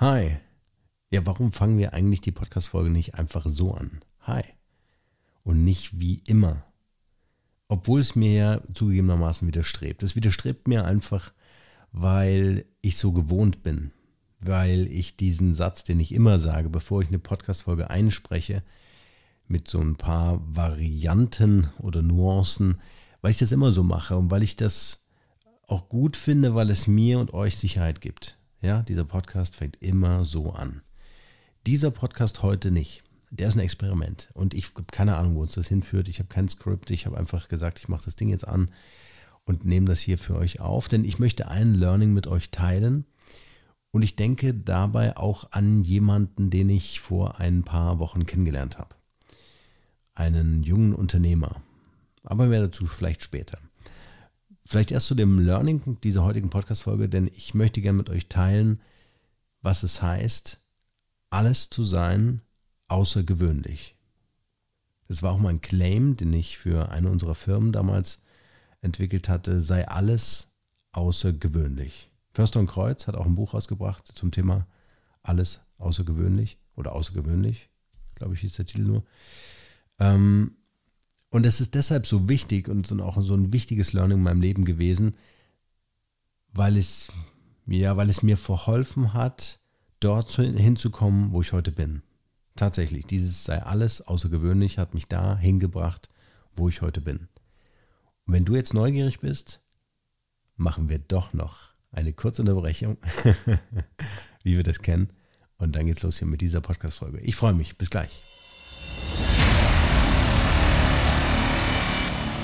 Hi. Ja, warum fangen wir eigentlich die Podcast-Folge nicht einfach so an? Hi. Und nicht wie immer. Obwohl es mir ja zugegebenermaßen widerstrebt. Es widerstrebt mir einfach, weil ich so gewohnt bin. Weil ich diesen Satz, den ich immer sage, bevor ich eine Podcast-Folge einspreche, mit so ein paar Varianten oder Nuancen, weil ich das immer so mache und weil ich das auch gut finde, weil es mir und euch Sicherheit gibt. Ja, dieser Podcast fängt immer so an. Dieser Podcast heute nicht. Der ist ein Experiment und ich habe keine Ahnung, wo uns das hinführt. Ich habe kein Skript, ich habe einfach gesagt, ich mache das Ding jetzt an und nehme das hier für euch auf, denn ich möchte ein Learning mit euch teilen und ich denke dabei auch an jemanden, den ich vor ein paar Wochen kennengelernt habe. Einen jungen Unternehmer. Aber mehr dazu vielleicht später vielleicht erst zu dem Learning dieser heutigen Podcast-Folge, denn ich möchte gerne mit euch teilen, was es heißt, alles zu sein außergewöhnlich. Das war auch mein Claim, den ich für eine unserer Firmen damals entwickelt hatte, sei alles außergewöhnlich. Förster und Kreuz hat auch ein Buch rausgebracht zum Thema alles außergewöhnlich oder außergewöhnlich, glaube ich, hieß der Titel nur. Ähm, und es ist deshalb so wichtig und auch so ein wichtiges Learning in meinem Leben gewesen, weil es, ja, weil es mir verholfen hat, dort hinzukommen, wo ich heute bin. Tatsächlich, dieses sei alles außergewöhnlich hat mich da hingebracht, wo ich heute bin. Und wenn du jetzt neugierig bist, machen wir doch noch eine kurze Unterbrechung, wie wir das kennen. Und dann geht's los hier mit dieser Podcast-Folge. Ich freue mich. Bis gleich.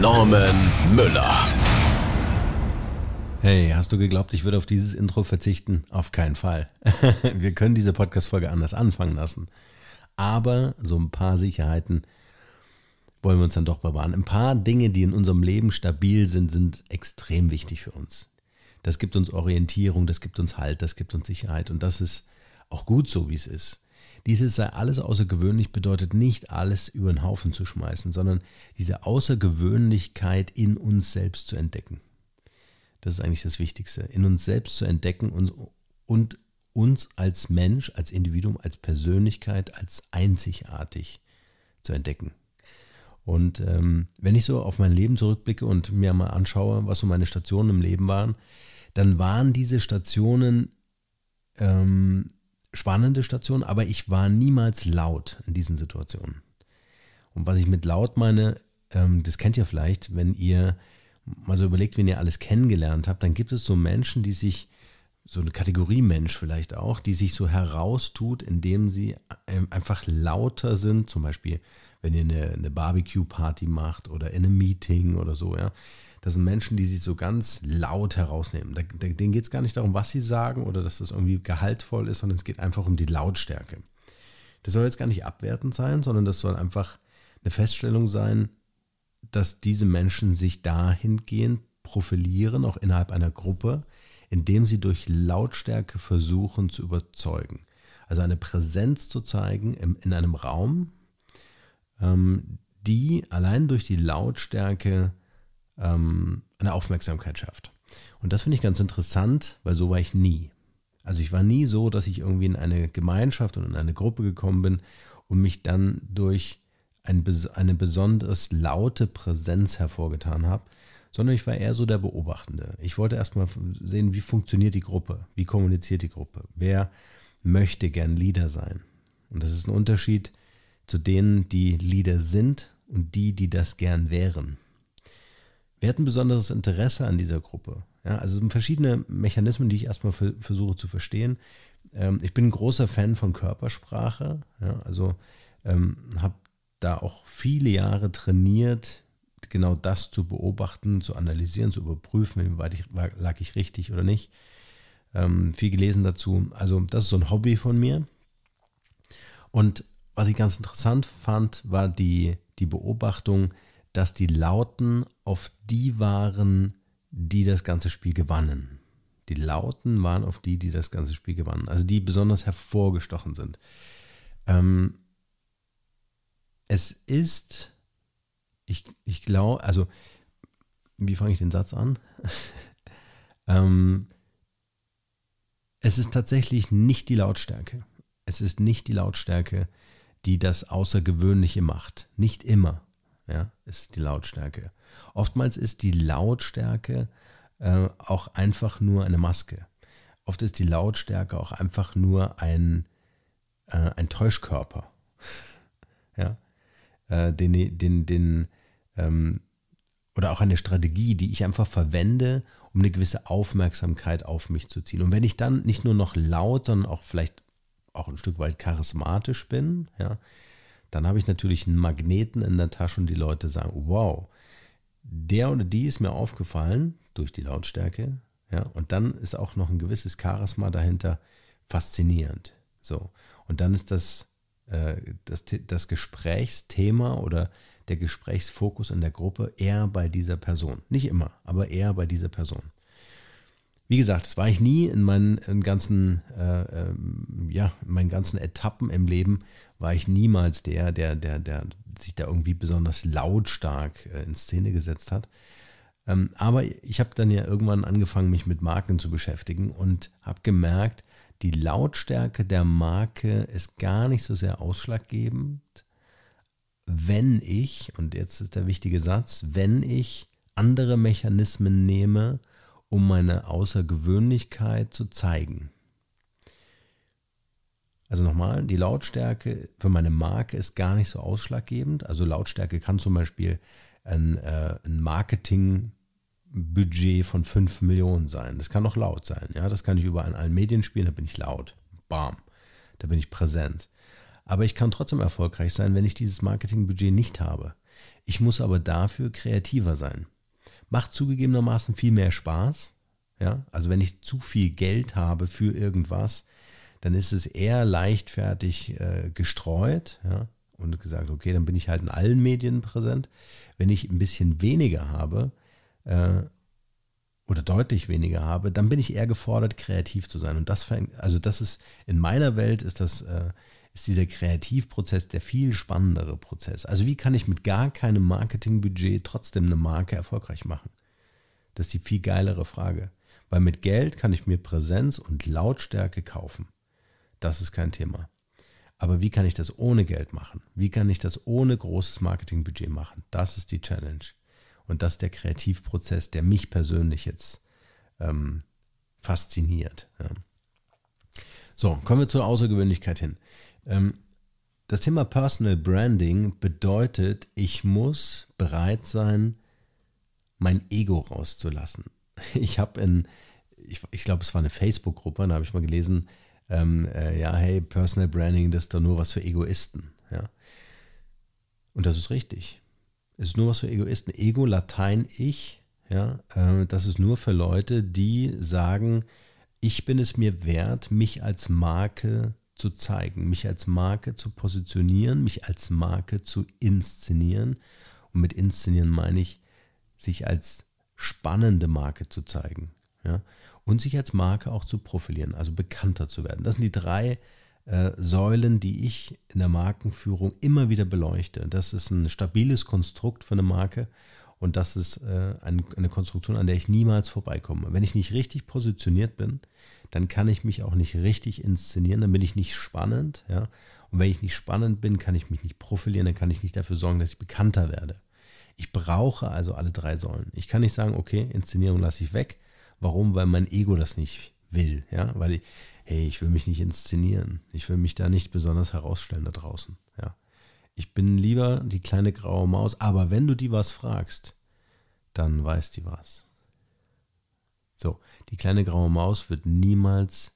Norman Müller. Hey, hast du geglaubt, ich würde auf dieses Intro verzichten? Auf keinen Fall. Wir können diese Podcast-Folge anders anfangen lassen. Aber so ein paar Sicherheiten wollen wir uns dann doch bewahren. Ein paar Dinge, die in unserem Leben stabil sind, sind extrem wichtig für uns. Das gibt uns Orientierung, das gibt uns Halt, das gibt uns Sicherheit und das ist auch gut so, wie es ist. Dieses sei alles außergewöhnlich bedeutet nicht alles über den Haufen zu schmeißen, sondern diese Außergewöhnlichkeit in uns selbst zu entdecken. Das ist eigentlich das Wichtigste. In uns selbst zu entdecken und, und uns als Mensch, als Individuum, als Persönlichkeit, als einzigartig zu entdecken. Und ähm, wenn ich so auf mein Leben zurückblicke und mir mal anschaue, was so meine Stationen im Leben waren, dann waren diese Stationen ähm, spannende Station, aber ich war niemals laut in diesen Situationen. Und was ich mit laut meine, ähm, das kennt ihr vielleicht, wenn ihr mal so überlegt, wen ihr alles kennengelernt habt, dann gibt es so Menschen, die sich, so eine Kategorie Mensch vielleicht auch, die sich so heraustut, indem sie ähm, einfach lauter sind, zum Beispiel wenn ihr eine, eine Barbecue-Party macht oder in einem Meeting oder so, ja, das sind Menschen, die sich so ganz laut herausnehmen. Da, denen geht es gar nicht darum, was sie sagen oder dass das irgendwie gehaltvoll ist, sondern es geht einfach um die Lautstärke. Das soll jetzt gar nicht abwertend sein, sondern das soll einfach eine Feststellung sein, dass diese Menschen sich dahingehend profilieren, auch innerhalb einer Gruppe, indem sie durch Lautstärke versuchen zu überzeugen. Also eine Präsenz zu zeigen in einem Raum, ähm, die allein durch die Lautstärke ähm, eine Aufmerksamkeit schafft. Und das finde ich ganz interessant, weil so war ich nie. Also ich war nie so, dass ich irgendwie in eine Gemeinschaft und in eine Gruppe gekommen bin und mich dann durch ein, eine besonders laute Präsenz hervorgetan habe, sondern ich war eher so der Beobachtende. Ich wollte erstmal sehen, wie funktioniert die Gruppe, wie kommuniziert die Gruppe, wer möchte gern Leader sein. Und das ist ein Unterschied zu denen, die Leader sind und die, die das gern wären. Wer hat ein besonderes Interesse an dieser Gruppe? Ja, also verschiedene Mechanismen, die ich erstmal für, versuche zu verstehen. Ähm, ich bin ein großer Fan von Körpersprache. Ja, also ähm, habe da auch viele Jahre trainiert, genau das zu beobachten, zu analysieren, zu überprüfen, inwieweit ich, lag ich richtig oder nicht. Ähm, viel gelesen dazu. Also das ist so ein Hobby von mir. Und was ich ganz interessant fand, war die, die Beobachtung, dass die Lauten auf die waren, die das ganze Spiel gewannen. Die Lauten waren auf die, die das ganze Spiel gewannen. Also die besonders hervorgestochen sind. Ähm, es ist, ich, ich glaube, also, wie fange ich den Satz an? ähm, es ist tatsächlich nicht die Lautstärke. Es ist nicht die Lautstärke, die das Außergewöhnliche macht. Nicht immer ja, ist die Lautstärke. Oftmals ist die Lautstärke äh, auch einfach nur eine Maske. Oft ist die Lautstärke auch einfach nur ein, äh, ein Täuschkörper, ja, äh, den, den, den ähm, oder auch eine Strategie, die ich einfach verwende, um eine gewisse Aufmerksamkeit auf mich zu ziehen. Und wenn ich dann nicht nur noch laut, sondern auch vielleicht auch ein Stück weit charismatisch bin, ja, dann habe ich natürlich einen Magneten in der Tasche und die Leute sagen, wow, der oder die ist mir aufgefallen durch die Lautstärke. Ja, und dann ist auch noch ein gewisses Charisma dahinter faszinierend. So. Und dann ist das, äh, das, das Gesprächsthema oder der Gesprächsfokus in der Gruppe eher bei dieser Person. Nicht immer, aber eher bei dieser Person. Wie gesagt, das war ich nie in meinen in ganzen, äh, ähm, ja, in meinen ganzen Etappen im Leben war ich niemals der, der, der, der sich da irgendwie besonders lautstark äh, in Szene gesetzt hat. Ähm, aber ich habe dann ja irgendwann angefangen, mich mit Marken zu beschäftigen und habe gemerkt, die Lautstärke der Marke ist gar nicht so sehr ausschlaggebend, wenn ich, und jetzt ist der wichtige Satz, wenn ich andere Mechanismen nehme, um meine Außergewöhnlichkeit zu zeigen. Also nochmal, die Lautstärke für meine Marke ist gar nicht so ausschlaggebend. Also Lautstärke kann zum Beispiel ein, äh, ein Marketingbudget von 5 Millionen sein. Das kann auch laut sein. Ja? Das kann ich überall in allen Medien spielen, da bin ich laut. Bam. Da bin ich präsent. Aber ich kann trotzdem erfolgreich sein, wenn ich dieses Marketingbudget nicht habe. Ich muss aber dafür kreativer sein. Macht zugegebenermaßen viel mehr Spaß. Ja? Also wenn ich zu viel Geld habe für irgendwas, dann ist es eher leichtfertig äh, gestreut ja, und gesagt, okay, dann bin ich halt in allen Medien präsent. Wenn ich ein bisschen weniger habe äh, oder deutlich weniger habe, dann bin ich eher gefordert, kreativ zu sein. Und das fängt, also das ist in meiner Welt ist das äh, ist dieser Kreativprozess der viel spannendere Prozess. Also wie kann ich mit gar keinem Marketingbudget trotzdem eine Marke erfolgreich machen? Das ist die viel geilere Frage. Weil mit Geld kann ich mir Präsenz und Lautstärke kaufen. Das ist kein Thema. Aber wie kann ich das ohne Geld machen? Wie kann ich das ohne großes Marketingbudget machen? Das ist die Challenge. Und das ist der Kreativprozess, der mich persönlich jetzt ähm, fasziniert. Ja. So, kommen wir zur Außergewöhnlichkeit hin. Ähm, das Thema Personal Branding bedeutet, ich muss bereit sein, mein Ego rauszulassen. Ich habe in, ich, ich glaube, es war eine Facebook-Gruppe, da habe ich mal gelesen, ähm, äh, ja, hey, Personal Branding, das ist doch nur was für Egoisten. Ja? Und das ist richtig. Es ist nur was für Egoisten. Ego, Latein, ich, ja, äh, das ist nur für Leute, die sagen, ich bin es mir wert, mich als Marke zu zeigen, mich als Marke zu positionieren, mich als Marke zu inszenieren. Und mit inszenieren meine ich, sich als spannende Marke zu zeigen. Ja? und sich als Marke auch zu profilieren, also bekannter zu werden. Das sind die drei äh, Säulen, die ich in der Markenführung immer wieder beleuchte. Das ist ein stabiles Konstrukt für eine Marke und das ist äh, ein, eine Konstruktion, an der ich niemals vorbeikomme. Wenn ich nicht richtig positioniert bin, dann kann ich mich auch nicht richtig inszenieren, dann bin ich nicht spannend. Ja? Und wenn ich nicht spannend bin, kann ich mich nicht profilieren, dann kann ich nicht dafür sorgen, dass ich bekannter werde. Ich brauche also alle drei Säulen. Ich kann nicht sagen, okay, Inszenierung lasse ich weg, Warum? Weil mein Ego das nicht will. Ja? Weil ich, hey, ich will mich nicht inszenieren. Ich will mich da nicht besonders herausstellen da draußen. Ja? Ich bin lieber die kleine graue Maus, aber wenn du die was fragst, dann weiß die was. So, die kleine graue Maus wird niemals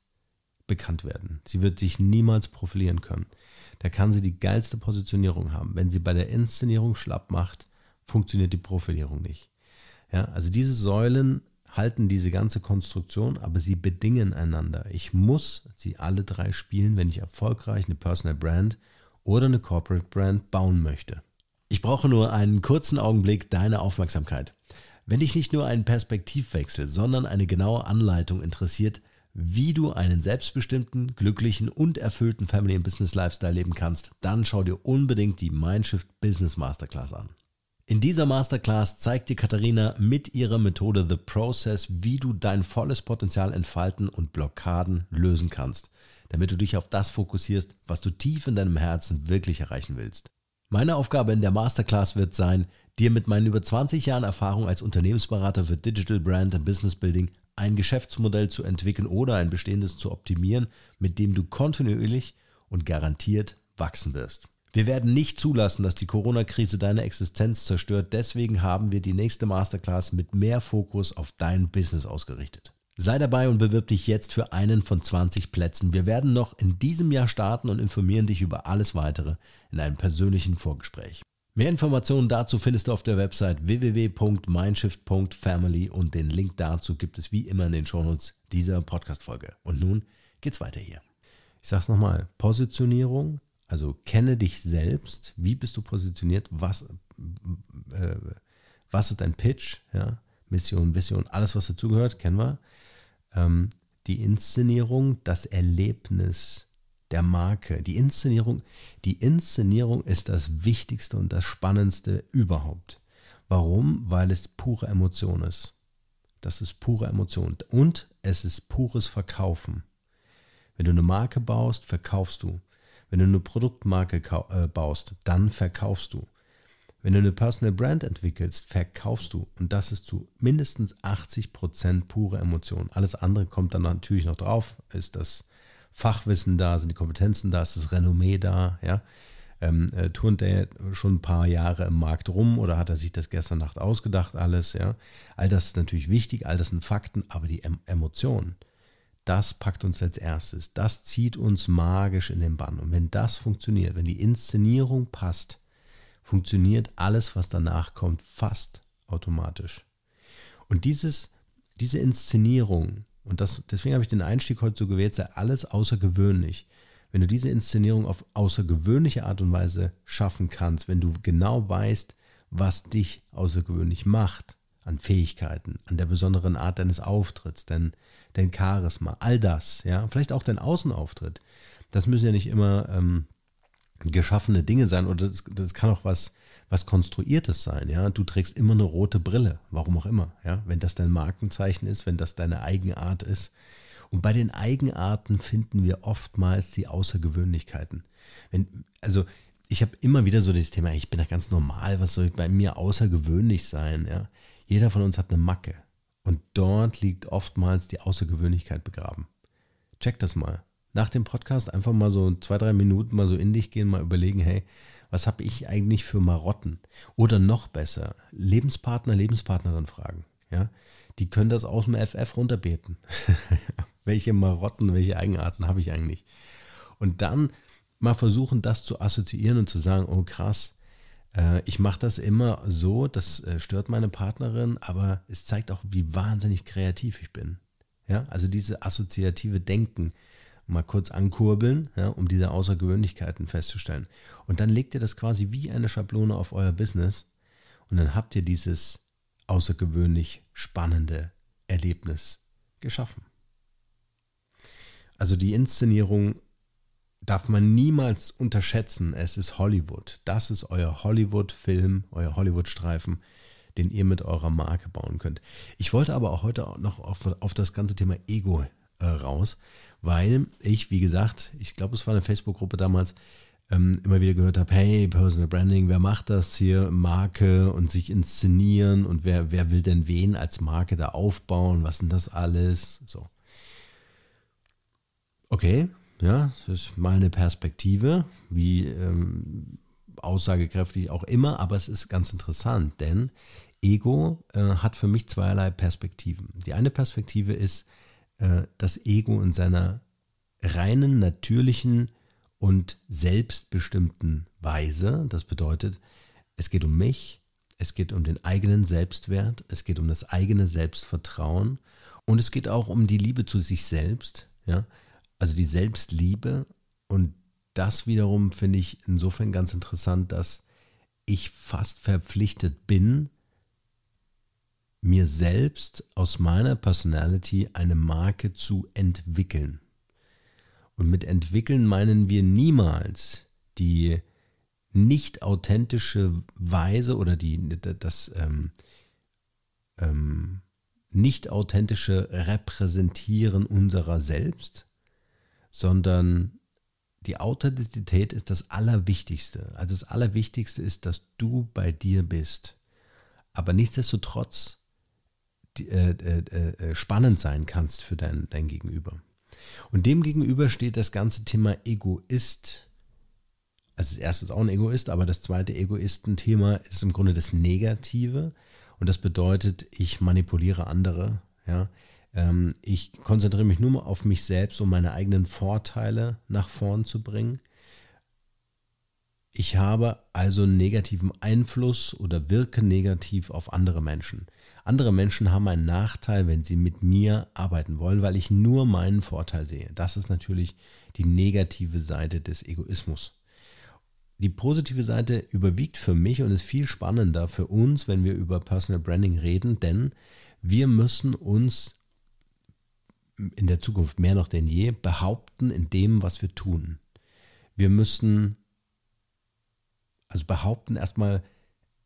bekannt werden. Sie wird sich niemals profilieren können. Da kann sie die geilste Positionierung haben. Wenn sie bei der Inszenierung schlapp macht, funktioniert die Profilierung nicht. Ja, also diese Säulen halten diese ganze Konstruktion, aber sie bedingen einander. Ich muss sie alle drei spielen, wenn ich erfolgreich eine Personal Brand oder eine Corporate Brand bauen möchte. Ich brauche nur einen kurzen Augenblick deiner Aufmerksamkeit. Wenn dich nicht nur ein Perspektivwechsel, sondern eine genaue Anleitung interessiert, wie du einen selbstbestimmten, glücklichen und erfüllten Family and Business Lifestyle leben kannst, dann schau dir unbedingt die Mindshift Business Masterclass an. In dieser Masterclass zeigt dir Katharina mit ihrer Methode The Process, wie du dein volles Potenzial entfalten und Blockaden lösen kannst, damit du dich auf das fokussierst, was du tief in deinem Herzen wirklich erreichen willst. Meine Aufgabe in der Masterclass wird sein, dir mit meinen über 20 Jahren Erfahrung als Unternehmensberater für Digital Brand und Business Building ein Geschäftsmodell zu entwickeln oder ein bestehendes zu optimieren, mit dem du kontinuierlich und garantiert wachsen wirst. Wir werden nicht zulassen, dass die Corona-Krise deine Existenz zerstört. Deswegen haben wir die nächste Masterclass mit mehr Fokus auf dein Business ausgerichtet. Sei dabei und bewirb dich jetzt für einen von 20 Plätzen. Wir werden noch in diesem Jahr starten und informieren dich über alles weitere in einem persönlichen Vorgespräch. Mehr Informationen dazu findest du auf der Website www.mindshift.family und den Link dazu gibt es wie immer in den Shownotes dieser Podcast-Folge. Und nun geht's weiter hier. Ich sag's nochmal: Positionierung also kenne dich selbst, wie bist du positioniert, was, äh, was ist dein Pitch, ja? Mission, Vision, alles, was dazugehört, kennen wir. Ähm, die Inszenierung, das Erlebnis der Marke, die Inszenierung, die Inszenierung ist das Wichtigste und das Spannendste überhaupt. Warum? Weil es pure Emotion ist. Das ist pure Emotion. Und es ist pures Verkaufen. Wenn du eine Marke baust, verkaufst du. Wenn du eine Produktmarke äh, baust, dann verkaufst du. Wenn du eine Personal Brand entwickelst, verkaufst du. Und das ist zu mindestens 80% pure Emotion. Alles andere kommt dann natürlich noch drauf. Ist das Fachwissen da, sind die Kompetenzen da, ist das Renommee da, ja? Ähm, äh, turnt er schon ein paar Jahre im Markt rum oder hat er sich das gestern Nacht ausgedacht alles, ja? All das ist natürlich wichtig, all das sind Fakten, aber die em Emotionen das packt uns als erstes, das zieht uns magisch in den Bann. Und wenn das funktioniert, wenn die Inszenierung passt, funktioniert alles, was danach kommt, fast automatisch. Und dieses, diese Inszenierung, und das, deswegen habe ich den Einstieg heute so gewählt, sei alles außergewöhnlich. Wenn du diese Inszenierung auf außergewöhnliche Art und Weise schaffen kannst, wenn du genau weißt, was dich außergewöhnlich macht, an Fähigkeiten, an der besonderen Art deines Auftritts, dein, dein Charisma, all das, ja, vielleicht auch dein Außenauftritt. Das müssen ja nicht immer ähm, geschaffene Dinge sein oder das, das, kann auch was, was Konstruiertes sein, ja. Du trägst immer eine rote Brille, warum auch immer, ja. Wenn das dein Markenzeichen ist, wenn das deine Eigenart ist. Und bei den Eigenarten finden wir oftmals die Außergewöhnlichkeiten. Wenn, also ich habe immer wieder so dieses Thema, ich bin doch ganz normal, was soll bei mir außergewöhnlich sein? Ja? Jeder von uns hat eine Macke und dort liegt oftmals die Außergewöhnlichkeit begraben. Check das mal. Nach dem Podcast einfach mal so zwei, drei Minuten mal so in dich gehen, mal überlegen, hey, was habe ich eigentlich für Marotten? Oder noch besser, Lebenspartner, Lebenspartnerin fragen. Ja? Die können das aus dem FF runterbeten. welche Marotten, welche Eigenarten habe ich eigentlich? Und dann mal versuchen, das zu assoziieren und zu sagen, oh krass, äh, ich mache das immer so, das äh, stört meine Partnerin, aber es zeigt auch, wie wahnsinnig kreativ ich bin. Ja, also diese assoziative Denken mal kurz ankurbeln, ja, um diese Außergewöhnlichkeiten festzustellen. Und dann legt ihr das quasi wie eine Schablone auf euer Business und dann habt ihr dieses außergewöhnlich spannende Erlebnis geschaffen. Also die Inszenierung darf man niemals unterschätzen, es ist Hollywood. Das ist euer Hollywood-Film, euer Hollywood-Streifen, den ihr mit eurer Marke bauen könnt. Ich wollte aber auch heute noch auf, auf das ganze Thema Ego äh, raus, weil ich, wie gesagt, ich glaube, es war eine Facebook-Gruppe damals, ähm, immer wieder gehört habe, hey, Personal Branding, wer macht das hier? Marke und sich inszenieren und wer, wer will denn wen als Marke da aufbauen? Was sind das alles? So. Okay, ja, das ist mal eine Perspektive, wie ähm, aussagekräftig auch immer, aber es ist ganz interessant, denn Ego äh, hat für mich zweierlei Perspektiven. Die eine Perspektive ist äh, das Ego in seiner reinen, natürlichen und selbstbestimmten Weise. Das bedeutet, es geht um mich, es geht um den eigenen Selbstwert, es geht um das eigene Selbstvertrauen und es geht auch um die Liebe zu sich selbst. Ja? also die Selbstliebe und das wiederum finde ich insofern ganz interessant, dass ich fast verpflichtet bin, mir selbst aus meiner Personality eine Marke zu entwickeln. Und mit entwickeln meinen wir niemals die nicht authentische Weise oder die, das ähm, ähm, nicht authentische Repräsentieren unserer selbst, sondern die Authentizität ist das Allerwichtigste. Also das Allerwichtigste ist, dass du bei dir bist. Aber nichtsdestotrotz die, äh äh, äh, äh, spannend sein kannst für dein, dein Gegenüber. Und dem gegenüber steht das ganze Thema Egoist. Also das erste ist auch ein Egoist, aber das zweite Egoistenthema ist im Grunde das Negative. Und das bedeutet, ich manipuliere andere. Ja? Ähm, ich konzentriere mich nur auf mich selbst, um meine eigenen Vorteile nach vorn zu bringen. Ich habe also negativen Einfluss oder wirke negativ auf andere Menschen. Andere Menschen haben einen Nachteil, wenn sie mit mir arbeiten wollen, weil ich nur meinen Vorteil sehe. Das ist natürlich die negative Seite des Egoismus. Die positive Seite überwiegt für mich und ist viel spannender für uns, wenn wir über Personal Branding reden, denn wir müssen uns in der Zukunft mehr noch denn je behaupten in dem, was wir tun. Wir müssen also behaupten erstmal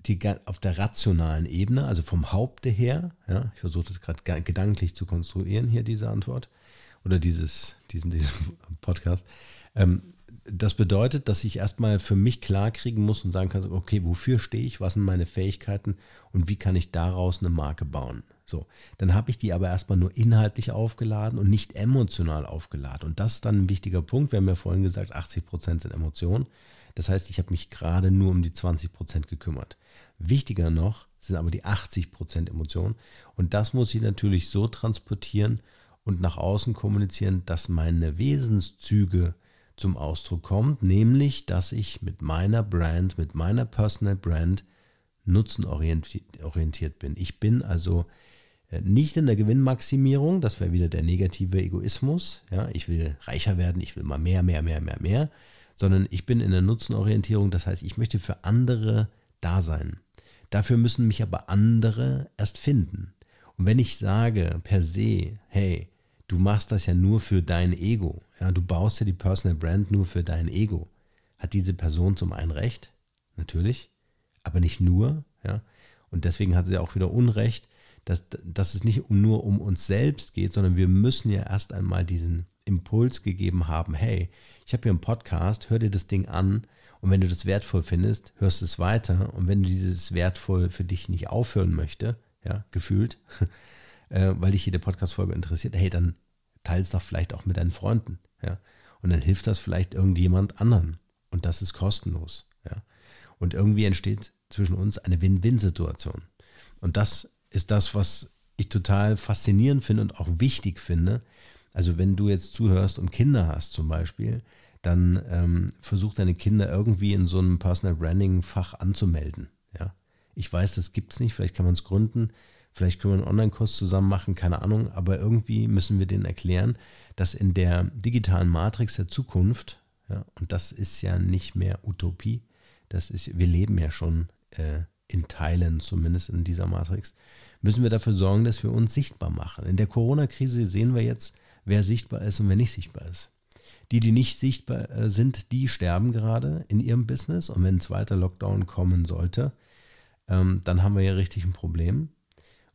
die, auf der rationalen Ebene, also vom Haupte her, ja, ich versuche das gerade gedanklich zu konstruieren hier, diese Antwort, oder dieses, diesen, diesen Podcast. Ähm, das bedeutet, dass ich erstmal für mich klar kriegen muss und sagen kann, okay, wofür stehe ich, was sind meine Fähigkeiten und wie kann ich daraus eine Marke bauen. So, dann habe ich die aber erstmal nur inhaltlich aufgeladen und nicht emotional aufgeladen. Und das ist dann ein wichtiger Punkt. Wir haben ja vorhin gesagt, 80% Prozent sind Emotionen. Das heißt, ich habe mich gerade nur um die 20% Prozent gekümmert. Wichtiger noch sind aber die 80% Prozent Emotionen. Und das muss ich natürlich so transportieren, und nach außen kommunizieren, dass meine Wesenszüge zum Ausdruck kommt, nämlich dass ich mit meiner Brand, mit meiner Personal Brand nutzenorientiert bin. Ich bin also äh, nicht in der Gewinnmaximierung, das wäre wieder der negative Egoismus. Ja, ich will reicher werden, ich will mal mehr, mehr, mehr, mehr, mehr, sondern ich bin in der Nutzenorientierung, das heißt, ich möchte für andere da sein. Dafür müssen mich aber andere erst finden. Und wenn ich sage per se, hey, du machst das ja nur für dein Ego. Ja, du baust ja die Personal Brand nur für dein Ego. Hat diese Person zum einen Recht, natürlich, aber nicht nur. Ja. Und deswegen hat sie auch wieder Unrecht, dass, dass es nicht nur um uns selbst geht, sondern wir müssen ja erst einmal diesen Impuls gegeben haben, hey, ich habe hier einen Podcast, hör dir das Ding an und wenn du das wertvoll findest, hörst du es weiter und wenn du dieses wertvoll für dich nicht aufhören möchte, ja, gefühlt, äh, weil dich jede Podcast-Folge interessiert, hey, dann teils doch vielleicht auch mit deinen Freunden. Ja? Und dann hilft das vielleicht irgendjemand anderen. Und das ist kostenlos. Ja? Und irgendwie entsteht zwischen uns eine Win-Win-Situation. Und das ist das, was ich total faszinierend finde und auch wichtig finde. Also wenn du jetzt zuhörst und Kinder hast zum Beispiel, dann ähm, versuch deine Kinder irgendwie in so einem Personal Branding Fach anzumelden. Ja? Ich weiß, das gibt es nicht, vielleicht kann man es gründen. Vielleicht können wir einen Online-Kurs zusammen machen, keine Ahnung. Aber irgendwie müssen wir denen erklären, dass in der digitalen Matrix der Zukunft, ja, und das ist ja nicht mehr Utopie, das ist, wir leben ja schon äh, in Teilen zumindest in dieser Matrix, müssen wir dafür sorgen, dass wir uns sichtbar machen. In der Corona-Krise sehen wir jetzt, wer sichtbar ist und wer nicht sichtbar ist. Die, die nicht sichtbar äh, sind, die sterben gerade in ihrem Business. Und wenn ein zweiter Lockdown kommen sollte, ähm, dann haben wir ja richtig ein Problem.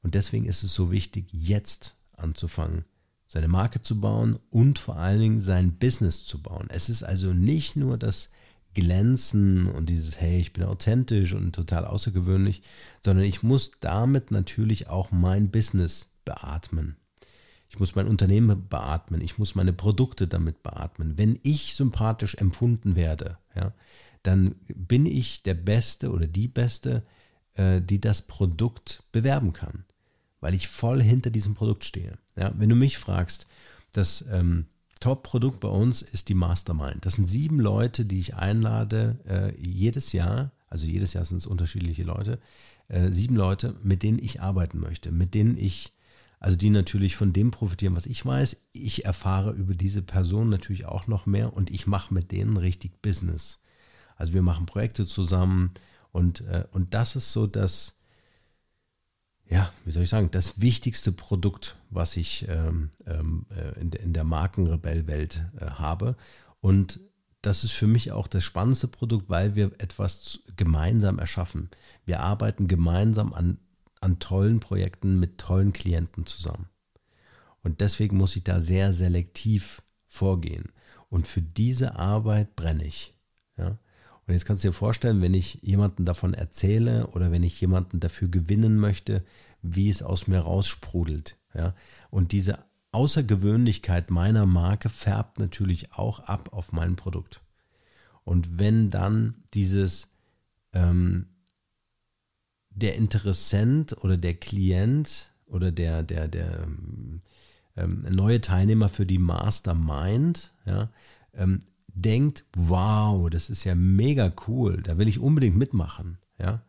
Und deswegen ist es so wichtig, jetzt anzufangen, seine Marke zu bauen und vor allen Dingen sein Business zu bauen. Es ist also nicht nur das Glänzen und dieses, hey, ich bin authentisch und total außergewöhnlich, sondern ich muss damit natürlich auch mein Business beatmen. Ich muss mein Unternehmen beatmen, ich muss meine Produkte damit beatmen. Wenn ich sympathisch empfunden werde, ja, dann bin ich der Beste oder die Beste, äh, die das Produkt bewerben kann weil ich voll hinter diesem Produkt stehe. Ja, wenn du mich fragst, das ähm, Top-Produkt bei uns ist die Mastermind. Das sind sieben Leute, die ich einlade äh, jedes Jahr. Also jedes Jahr sind es unterschiedliche Leute. Äh, sieben Leute, mit denen ich arbeiten möchte, mit denen ich, also die natürlich von dem profitieren, was ich weiß. Ich erfahre über diese Person natürlich auch noch mehr und ich mache mit denen richtig Business. Also wir machen Projekte zusammen und, äh, und das ist so dass ja, wie soll ich sagen, das wichtigste Produkt, was ich ähm, ähm, äh, in, in, der Markenrebell-Welt äh, habe. Und das ist für mich auch das spannendste Produkt, weil wir etwas gemeinsam erschaffen. Wir arbeiten gemeinsam an, an tollen Projekten mit tollen Klienten zusammen. Und deswegen muss ich da sehr selektiv vorgehen. Und für diese Arbeit brenne ich. Ja? Und jetzt kannst du dir vorstellen, wenn ich jemanden davon erzähle oder wenn ich jemanden dafür gewinnen möchte, wie es aus mir raussprudelt. Ja? Und diese Außergewöhnlichkeit meiner Marke färbt natürlich auch ab auf mein Produkt. Und wenn dann dieses ähm, der Interessent oder der Klient oder der, der, der ähm, ähm neue Teilnehmer für die Mastermind, ja, ähm, denkt, wow, das ist ja mega cool, da will ich unbedingt mitmachen, ja.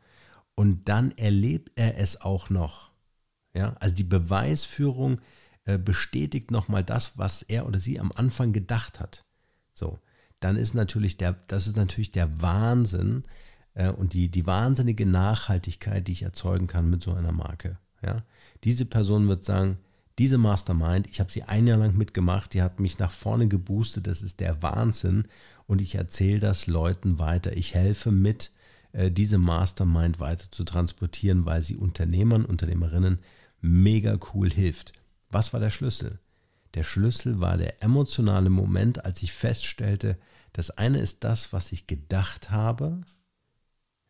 Und dann erlebt er es auch noch, ja. Also die Beweisführung äh, bestätigt nochmal das, was er oder sie am Anfang gedacht hat. So, dann ist natürlich der, das ist natürlich der Wahnsinn äh, und die, die wahnsinnige Nachhaltigkeit, die ich erzeugen kann mit so einer Marke, ja. Diese Person wird sagen, diese Mastermind, ich habe sie ein Jahr lang mitgemacht, die hat mich nach vorne geboostet, das ist der Wahnsinn und ich erzähle das Leuten weiter. Ich helfe mit, äh, diese Mastermind weiter zu transportieren, weil sie Unternehmern, Unternehmerinnen mega cool hilft. Was war der Schlüssel? Der Schlüssel war der emotionale Moment, als ich feststellte, das eine ist das, was ich gedacht habe,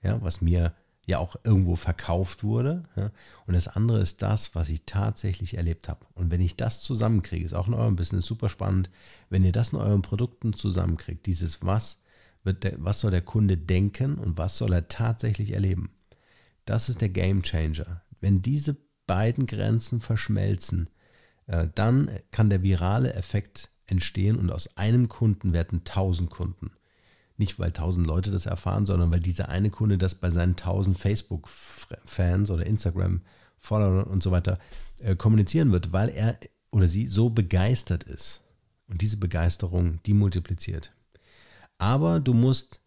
ja, was mir ja auch irgendwo verkauft wurde. Ja? Und das andere ist das, was ich tatsächlich erlebt habe. Und wenn ich das zusammenkriege, ist auch in eurem Business super spannend, wenn ihr das in euren Produkten zusammenkriegt, dieses was, wird der, was soll der Kunde denken und was soll er tatsächlich erleben. Das ist der Game Changer. Wenn diese beiden Grenzen verschmelzen, äh, dann kann der virale Effekt entstehen und aus einem Kunden werden 1000 Kunden. Nicht, weil tausend Leute das erfahren, sondern weil dieser eine Kunde das bei seinen tausend Facebook-Fans oder Instagram-Followern und so weiter äh, kommunizieren wird, weil er oder sie so begeistert ist. Und diese Begeisterung, die multipliziert. Aber du musst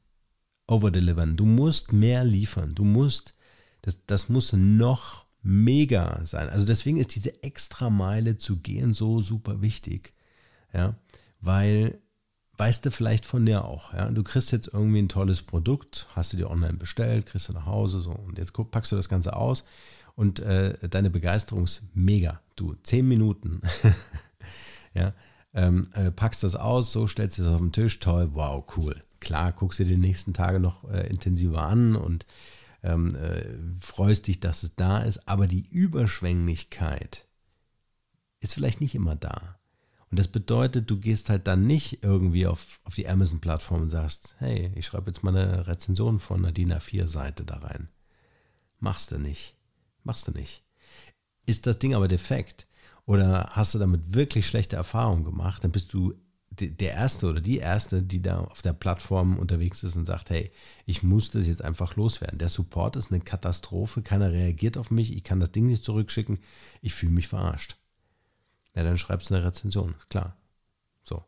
overdelivern, du musst mehr liefern, du musst, das, das muss noch mega sein. Also deswegen ist diese extra Meile zu gehen so super wichtig. Ja, weil weißt du vielleicht von dir auch. Ja? Du kriegst jetzt irgendwie ein tolles Produkt, hast du dir online bestellt, kriegst du nach Hause so und jetzt guck, packst du das Ganze aus und äh, deine Begeisterung ist mega. Du, zehn Minuten, ja, ähm, äh, packst das aus, so stellst du es auf den Tisch, toll, wow, cool. Klar, guckst dir die nächsten Tage noch äh, intensiver an und ähm, äh, freust dich, dass es da ist, aber die Überschwänglichkeit ist vielleicht nicht immer da. Und das bedeutet, du gehst halt dann nicht irgendwie auf, auf die Amazon-Plattform und sagst, hey, ich schreibe jetzt mal eine Rezension von einer DIN A4-Seite da rein. Machst du nicht. Machst du nicht. Ist das Ding aber defekt oder hast du damit wirklich schlechte Erfahrungen gemacht, dann bist du der Erste oder die Erste, die da auf der Plattform unterwegs ist und sagt, hey, ich muss das jetzt einfach loswerden. Der Support ist eine Katastrophe, keiner reagiert auf mich, ich kann das Ding nicht zurückschicken, ich fühle mich verarscht. Ja, dann schreibst du eine Rezension, klar. So.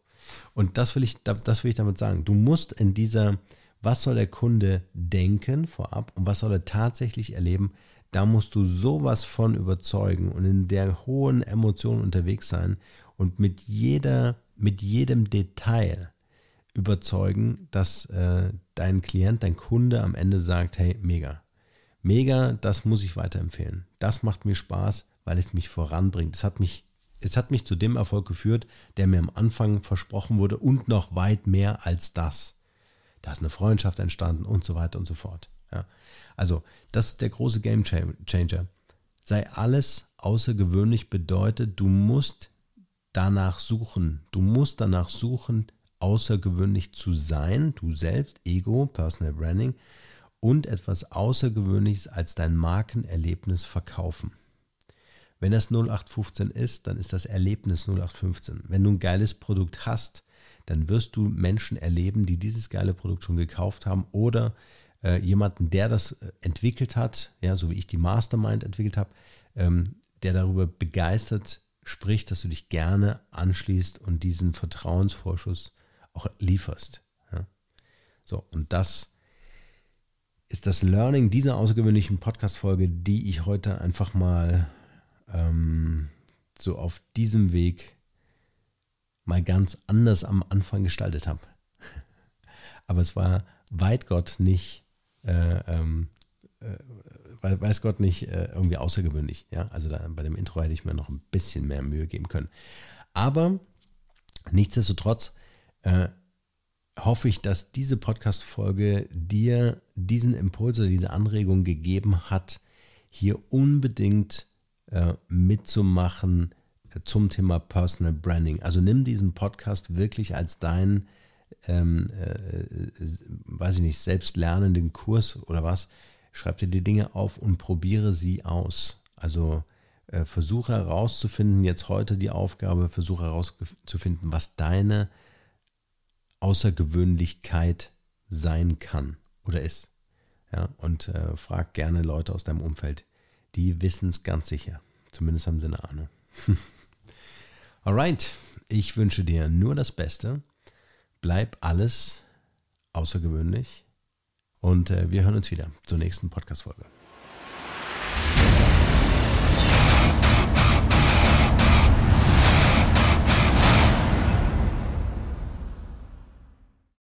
Und das will ich, das will ich damit sagen. Du musst in dieser, was soll der Kunde denken vorab und was soll er tatsächlich erleben, da musst du sowas von überzeugen und in der hohen Emotion unterwegs sein und mit jeder, mit jedem Detail überzeugen, dass äh, dein Klient, dein Kunde am Ende sagt, hey, mega. Mega, das muss ich weiterempfehlen. Das macht mir Spaß, weil es mich voranbringt. Es hat mich es hat mich zu dem Erfolg geführt, der mir am Anfang versprochen wurde und noch weit mehr als das. Da ist eine Freundschaft entstanden und so weiter und so fort. Ja. Also, das ist der große Game Changer. Sei alles außergewöhnlich bedeutet, du musst danach suchen. Du musst danach suchen, außergewöhnlich zu sein, du selbst, Ego, Personal Branding, und etwas Außergewöhnliches als dein Markenerlebnis verkaufen. Wenn das 0815 ist, dann ist das Erlebnis 0815. Wenn du ein geiles Produkt hast, dann wirst du Menschen erleben, die dieses geile Produkt schon gekauft haben oder äh, jemanden, der das äh, entwickelt hat, ja, so wie ich die Mastermind entwickelt habe, ähm, der darüber begeistert spricht, dass du dich gerne anschließt und diesen Vertrauensvorschuss auch lieferst. Ja. So, und das ist das Learning dieser außergewöhnlichen Podcast-Folge, die ich heute einfach mal ähm, so auf diesem Weg mal ganz anders am Anfang gestaltet habe. Aber es war weit Gott nicht, äh, ähm, äh, weiß Gott nicht, äh, irgendwie außergewöhnlich. Ja? Also da, bei dem Intro hätte ich mir noch ein bisschen mehr Mühe geben können. Aber nichtsdestotrotz äh, hoffe ich, dass diese Podcast-Folge dir diesen Impuls oder diese Anregung gegeben hat, hier unbedingt äh, mitzumachen äh, zum Thema Personal Branding. Also nimm diesen Podcast wirklich als deinen, ähm, äh, weiß ich nicht, selbstlernenden Kurs oder was. Schreib dir die Dinge auf und probiere sie aus. Also äh, versuche herauszufinden, jetzt heute die Aufgabe, versuche herauszufinden, was deine Außergewöhnlichkeit sein kann oder ist. Ja, und äh, frag gerne Leute aus deinem Umfeld, die wissen es ganz sicher. Zumindest haben sie eine Ahnung. Alright, ich wünsche dir nur das Beste. Bleib alles außergewöhnlich. Und äh, wir hören uns wieder zur nächsten Podcast-Folge.